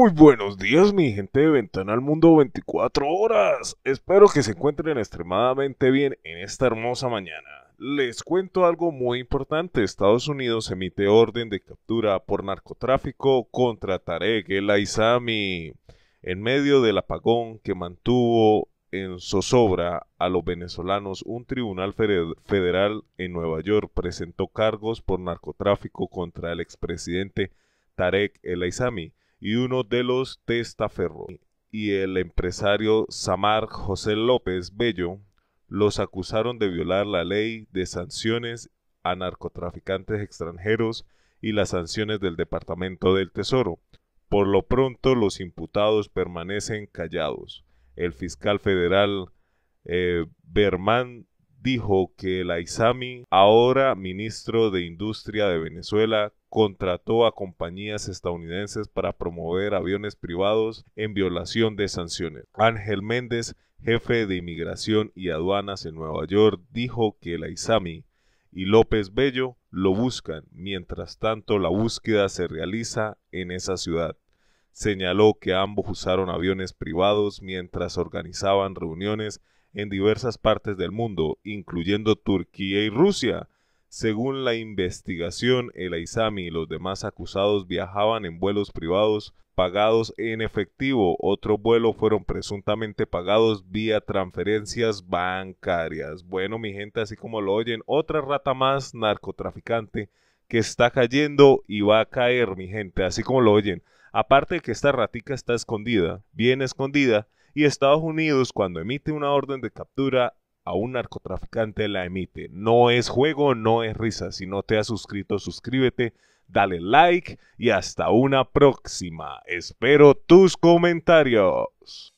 Muy buenos días, mi gente de Ventana al Mundo 24 horas. Espero que se encuentren extremadamente bien en esta hermosa mañana. Les cuento algo muy importante. Estados Unidos emite orden de captura por narcotráfico contra Tarek El Aizami en medio del apagón que mantuvo en zozobra a los venezolanos, un tribunal federal en Nueva York presentó cargos por narcotráfico contra el expresidente Tarek El Aizami y uno de los testaferros y el empresario Samar José López Bello los acusaron de violar la ley de sanciones a narcotraficantes extranjeros y las sanciones del Departamento del Tesoro. Por lo pronto los imputados permanecen callados. El fiscal federal eh, Berman dijo que el Aizami, ahora ministro de Industria de Venezuela, contrató a compañías estadounidenses para promover aviones privados en violación de sanciones. Ángel Méndez, jefe de inmigración y aduanas en Nueva York, dijo que el Aizami y López Bello lo buscan, mientras tanto la búsqueda se realiza en esa ciudad. Señaló que ambos usaron aviones privados mientras organizaban reuniones en diversas partes del mundo, incluyendo Turquía y Rusia. Según la investigación, el Aizami y los demás acusados viajaban en vuelos privados pagados en efectivo. Otros vuelos fueron presuntamente pagados vía transferencias bancarias. Bueno, mi gente, así como lo oyen, otra rata más narcotraficante que está cayendo y va a caer, mi gente, así como lo oyen. Aparte de que esta ratica está escondida, bien escondida, y Estados Unidos cuando emite una orden de captura a un narcotraficante la emite. No es juego, no es risa. Si no te has suscrito, suscríbete, dale like y hasta una próxima. Espero tus comentarios.